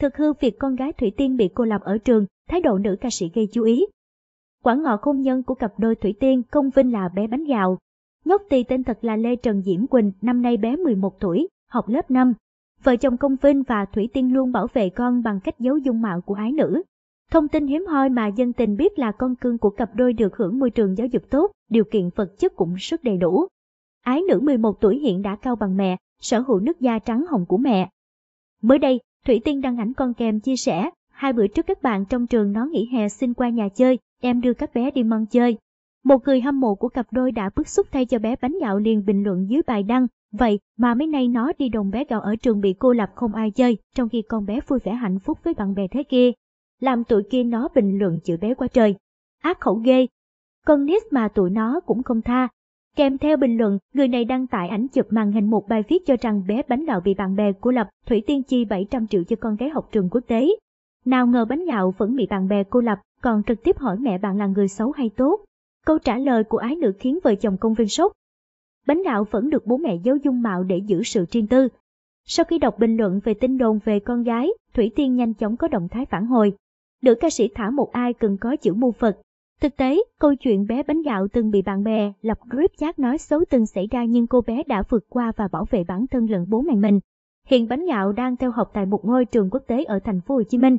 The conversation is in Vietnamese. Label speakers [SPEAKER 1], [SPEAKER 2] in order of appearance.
[SPEAKER 1] Thực hư việc con gái Thủy Tiên bị cô lập ở trường, thái độ nữ ca sĩ gây chú ý. Quả ngọ hôn nhân của cặp đôi Thủy Tiên công vinh là bé bánh gạo. Nhóc tỳ tên thật là Lê Trần Diễm Quỳnh, năm nay bé 11 tuổi, học lớp 5. Vợ chồng Công Vinh và Thủy Tiên luôn bảo vệ con bằng cách giấu dung mạo của ái nữ. Thông tin hiếm hoi mà dân tình biết là con cưng của cặp đôi được hưởng môi trường giáo dục tốt, điều kiện vật chất cũng rất đầy đủ. Ái nữ 11 tuổi hiện đã cao bằng mẹ, sở hữu nước da trắng hồng của mẹ. Mới đây, Thủy Tiên đăng ảnh con kèm chia sẻ, hai bữa trước các bạn trong trường nó nghỉ hè xin qua nhà chơi, em đưa các bé đi măng chơi. Một người hâm mộ của cặp đôi đã bức xúc thay cho bé bánh gạo liền bình luận dưới bài đăng, vậy mà mấy nay nó đi đồng bé gạo ở trường bị cô lập không ai chơi, trong khi con bé vui vẻ hạnh phúc với bạn bè thế kia. Làm tụi kia nó bình luận chửi bé qua trời. Ác khẩu ghê. Con nít mà tụi nó cũng không tha, Kèm theo bình luận, người này đăng tải ảnh chụp màn hình một bài viết cho rằng bé bánh gạo bị bạn bè cô lập, Thủy Tiên chi 700 triệu cho con gái học trường quốc tế. Nào ngờ bánh gạo vẫn bị bạn bè cô lập, còn trực tiếp hỏi mẹ bạn là người xấu hay tốt. Câu trả lời của ái nữ khiến vợ chồng công viên sốt. Bánh gạo vẫn được bố mẹ giấu dung mạo để giữ sự riêng tư. Sau khi đọc bình luận về tin đồn về con gái, Thủy Tiên nhanh chóng có động thái phản hồi. Nữ ca sĩ thả một ai cần có chữ mưu Phật, Thực tế, câu chuyện bé bánh gạo từng bị bạn bè lập group chat nói xấu từng xảy ra nhưng cô bé đã vượt qua và bảo vệ bản thân lẫn bố mẹ mình. Hiện bánh gạo đang theo học tại một ngôi trường quốc tế ở thành phố Hồ Chí Minh.